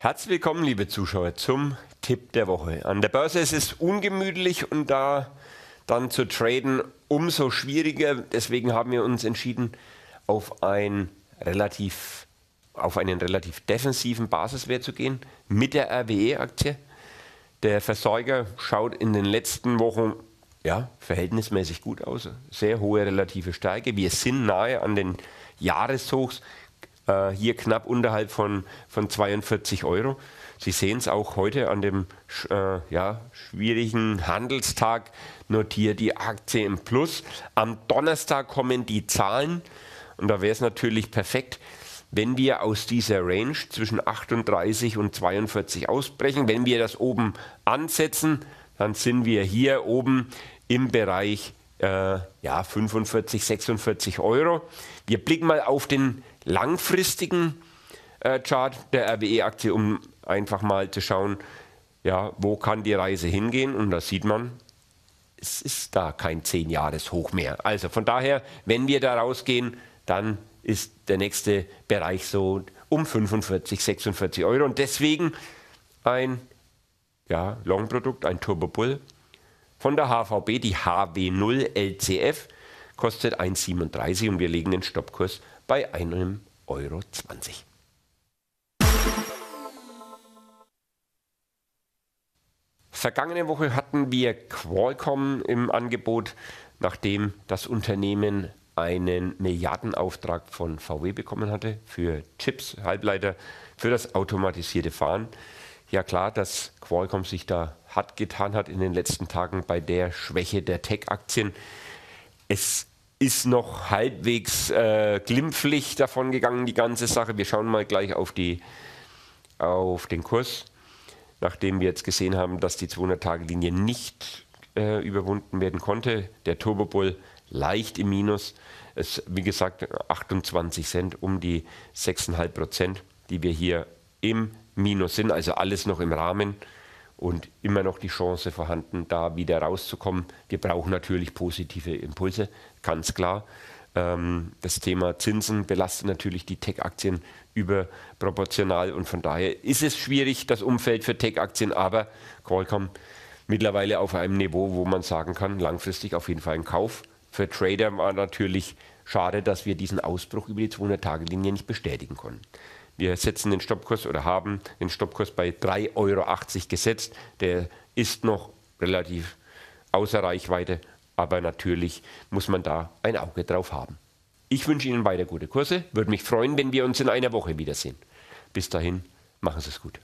Herzlich willkommen, liebe Zuschauer, zum Tipp der Woche. An der Börse ist es ungemütlich und da dann zu traden umso schwieriger. Deswegen haben wir uns entschieden, auf, ein relativ, auf einen relativ defensiven Basiswert zu gehen mit der RWE-Aktie. Der Versorger schaut in den letzten Wochen ja, verhältnismäßig gut aus. Sehr hohe relative Stärke. Wir sind nahe an den Jahreshochs äh, hier knapp unterhalb von, von 42 Euro. Sie sehen es auch heute an dem äh, ja, schwierigen Handelstag notiert die Aktie im Plus. Am Donnerstag kommen die Zahlen und da wäre es natürlich perfekt, wenn wir aus dieser Range zwischen 38 und 42 ausbrechen. Wenn wir das oben ansetzen, dann sind wir hier oben im Bereich äh, ja, 45, 46 Euro. Wir blicken mal auf den langfristigen äh, Chart der RWE-Aktie, um einfach mal zu schauen, ja, wo kann die Reise hingehen. Und da sieht man, es ist da kein 10-Jahres-Hoch mehr. Also von daher, wenn wir da rausgehen, dann ist der nächste Bereich so um 45, 46 Euro. Und deswegen ein ja, Long-Produkt, ein Turbo Bull von der HVB, die HW0LCF, kostet 1,37 und wir legen den Stoppkurs bei 1,20 Euro. Vergangene Woche hatten wir Qualcomm im Angebot, nachdem das Unternehmen einen Milliardenauftrag von VW bekommen hatte für Chips, Halbleiter, für das automatisierte Fahren ja klar, dass Qualcomm sich da hat getan hat in den letzten Tagen bei der Schwäche der Tech-Aktien. Es ist noch halbwegs äh, glimpflich davon gegangen, die ganze Sache. Wir schauen mal gleich auf, die, auf den Kurs, nachdem wir jetzt gesehen haben, dass die 200-Tage-Linie nicht äh, überwunden werden konnte. Der Turbo Bull leicht im Minus. Es, wie gesagt, 28 Cent, um die 6,5 Prozent, die wir hier im minus sind, also alles noch im Rahmen und immer noch die Chance vorhanden, da wieder rauszukommen. Wir brauchen natürlich positive Impulse, ganz klar. Ähm, das Thema Zinsen belastet natürlich die Tech-Aktien überproportional und von daher ist es schwierig, das Umfeld für Tech-Aktien, aber Qualcomm mittlerweile auf einem Niveau, wo man sagen kann, langfristig auf jeden Fall ein Kauf. Für Trader war natürlich schade, dass wir diesen Ausbruch über die 200-Tage-Linie nicht bestätigen konnten. Wir setzen den Stoppkurs oder haben den Stoppkurs bei 3,80 Euro gesetzt. Der ist noch relativ außer Reichweite, aber natürlich muss man da ein Auge drauf haben. Ich wünsche Ihnen weiter gute Kurse, würde mich freuen, wenn wir uns in einer Woche wiedersehen. Bis dahin, machen Sie es gut.